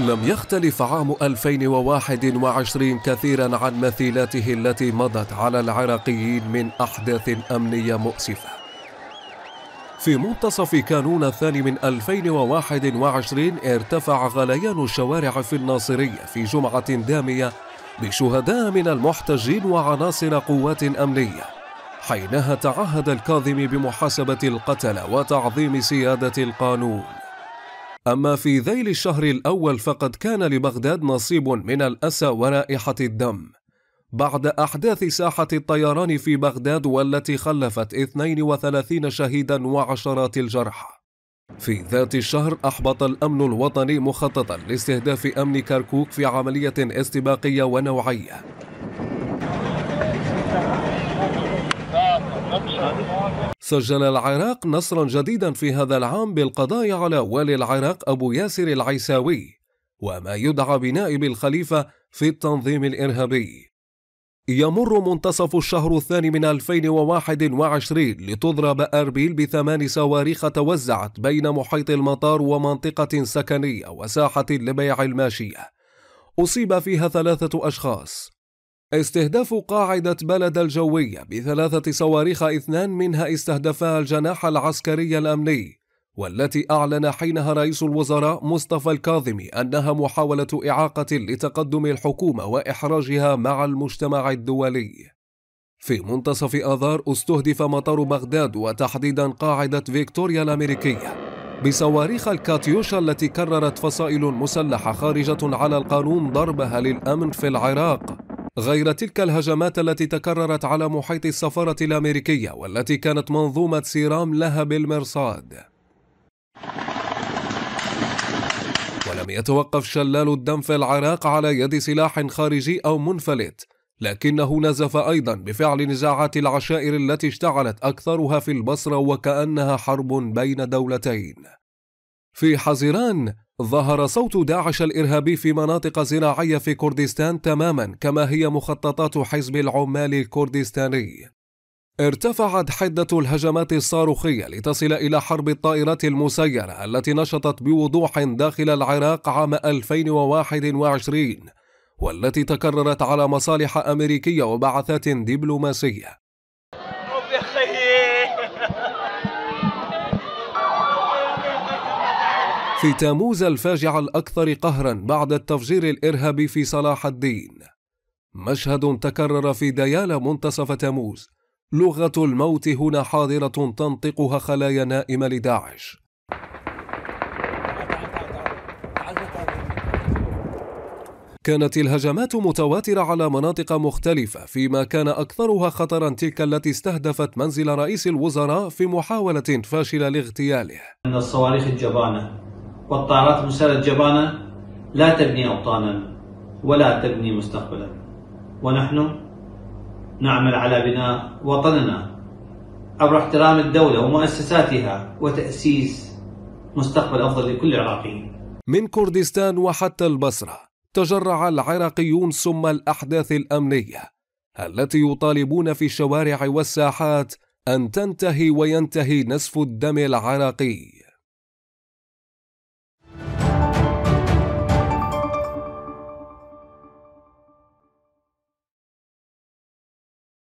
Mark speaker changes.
Speaker 1: لم يختلف عام 2021 كثيرا عن مثيلاته التي مضت على العراقيين من أحداث أمنية مؤسفة في منتصف كانون الثاني من 2021 ارتفع غليان الشوارع في الناصرية في جمعة دامية بشهداء من المحتجين وعناصر قوات أمنية حينها تعهد الكاظمي بمحاسبة القتلة وتعظيم سيادة القانون أما في ذيل الشهر الأول فقد كان لبغداد نصيب من الأسى ورائحة الدم بعد أحداث ساحة الطيران في بغداد والتي خلفت 32 شهيدا وعشرات الجرحى في ذات الشهر أحبط الأمن الوطني مخططا لاستهداف أمن كركوك في عملية استباقية ونوعية سجل العراق نصرا جديدا في هذا العام بالقضاء على والي العراق أبو ياسر العيساوي وما يدعى بنائب الخليفة في التنظيم الإرهابي يمر منتصف الشهر الثاني من 2021 لتضرب أربيل بثمان صواريخ توزعت بين محيط المطار ومنطقة سكنية وساحة لبيع الماشية أصيب فيها ثلاثة أشخاص استهداف قاعدة بلد الجوية بثلاثة صواريخ اثنان منها استهدفا الجناح العسكري الأمني والتي أعلن حينها رئيس الوزراء مصطفى الكاظمي أنها محاولة إعاقة لتقدم الحكومة وإحراجها مع المجتمع الدولي. في منتصف آذار استهدف مطار بغداد وتحديدا قاعدة فيكتوريا الأمريكية بصواريخ الكاتيوشا التي كررت فصائل مسلحة خارجة على القانون ضربها للأمن في العراق غير تلك الهجمات التي تكررت على محيط السفارة الأمريكية والتي كانت منظومة سيرام لها بالمرصاد ولم يتوقف شلال الدم في العراق على يد سلاح خارجي أو منفلت لكنه نزف أيضا بفعل نزاعات العشائر التي اشتعلت أكثرها في البصرة وكأنها حرب بين دولتين في حزيران ظهر صوت داعش الإرهابي في مناطق زراعية في كردستان تماما كما هي مخططات حزب العمال الكردستاني ارتفعت حدة الهجمات الصاروخية لتصل إلى حرب الطائرات المسيرة التي نشطت بوضوح داخل العراق عام 2021 والتي تكررت على مصالح أمريكية وبعثات دبلوماسية في تموز الفاجعة الأكثر قهرا بعد التفجير الإرهابي في صلاح الدين مشهد تكرر في ديالى منتصف تموز لغة الموت هنا حاضرة تنطقها خلايا نائمة لداعش كانت الهجمات متواترة على مناطق مختلفة فيما كان أكثرها خطرا تلك التي استهدفت منزل رئيس الوزراء في محاولة فاشلة لاغتياله
Speaker 2: أن الصواريخ الجبانة
Speaker 1: والطائرات المسيرة الجبانة لا تبني أوطانا ولا تبني مستقبلا ونحن نعمل على بناء وطننا عبر احترام الدولة ومؤسساتها وتأسيس مستقبل أفضل لكل العراقيين من كردستان وحتى البصرة تجرع العراقيون سم الأحداث الأمنية التي يطالبون في الشوارع والساحات أن تنتهي وينتهي نسف الدم العراقي